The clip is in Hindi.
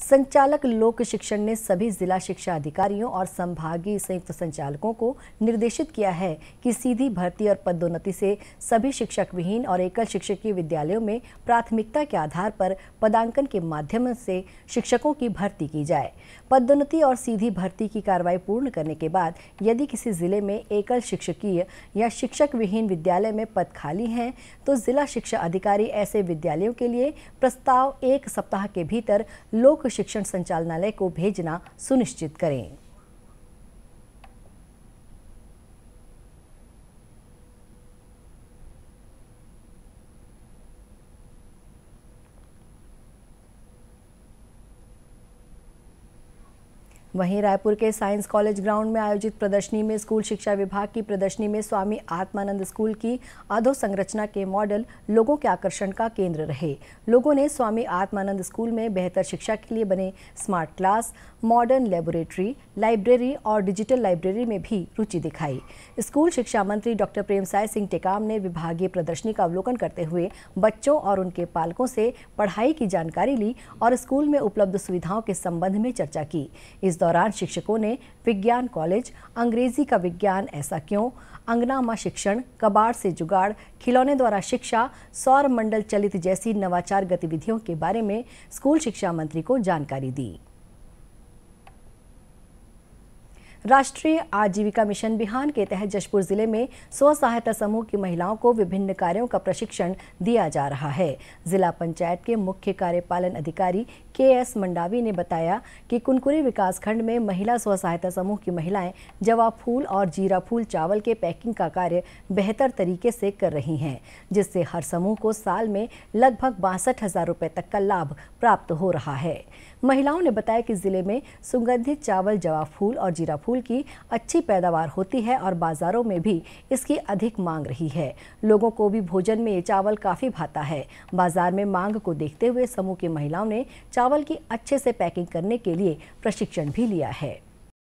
संचालक लोक शिक्षण ने सभी जिला शिक्षा अधिकारियों और संभागीय संयुक्त संचालकों को निर्देशित किया है कि सीधी भर्ती और पदोन्नति से सभी शिक्षक विहीन और एकल शिक्षकीय विद्यालयों में प्राथमिकता के आधार पर पदांकन के माध्यम से शिक्षकों की भर्ती की जाए पदोन्नति और सीधी भर्ती की कार्रवाई पूर्ण करने के बाद यदि किसी जिले में एकल शिक्षकीय या शिक्षक विहीन विद्यालय में पद खाली हैं तो जिला शिक्षा अधिकारी ऐसे विद्यालयों के लिए प्रस्ताव एक सप्ताह के भीतर लोक लोक शिक्षण संचालनालय को भेजना सुनिश्चित करें वहीं रायपुर के साइंस कॉलेज ग्राउंड में आयोजित प्रदर्शनी में स्कूल शिक्षा विभाग की प्रदर्शनी में स्वामी आत्मानंद स्कूल की अधोसंरचना के मॉडल लोगों के आकर्षण का केंद्र रहे लोगों ने स्वामी आत्मानंद स्कूल में बेहतर शिक्षा के लिए बने smart class modern laboratory library और डिजिटल लाइब्रेरी में भी रुचि दिखाई स्कूल शिक्षा मंत्री डॉक्टर प्रेम साय सिंह टेकाम ने विभागीय प्रदर्शनी का अवलोकन करते हुए बच्चों और उनके पालकों से पढ़ाई की जानकारी ली और स्कूल में उपलब्ध सुविधाओं के संबंध में चर्चा की इस दौरान शिक्षकों ने विज्ञान कॉलेज अंग्रेजी का विज्ञान ऐसा क्यों अंगनामा शिक्षण कबाड़ से जुगाड़ खिलौने द्वारा शिक्षा सौर मंडल चलित जैसी नवाचार गतिविधियों के बारे में स्कूल शिक्षा मंत्री को जानकारी दी राष्ट्रीय आजीविका मिशन बिहान के तहत जशपुर जिले में स्व सहायता समूह की महिलाओं को विभिन्न कार्यों का प्रशिक्षण दिया जा रहा है जिला पंचायत के मुख्य कार्यपालन अधिकारी के एस मंडावी ने बताया कि कुनकुरी विकासखंड में महिला स्व सहायता समूह की महिलाएं जवा फूल और जीरा फूल चावल के पैकिंग का कार्य बेहतर तरीके से कर रही हैं जिससे हर समूह को साल में लगभग बासठ हजार रुपये तक का लाभ प्राप्त हो रहा है महिलाओं ने बताया कि जिले में सुगंधित चावल जवा फूल और जीरा फूल फूल की अच्छी पैदावार होती है और बाजारों में भी इसकी अधिक मांग रही है लोगों को भी भोजन में ये चावल काफ़ी भाता है बाजार में मांग को देखते हुए समूह की महिलाओं ने चावल की अच्छे से पैकिंग करने के लिए प्रशिक्षण भी लिया है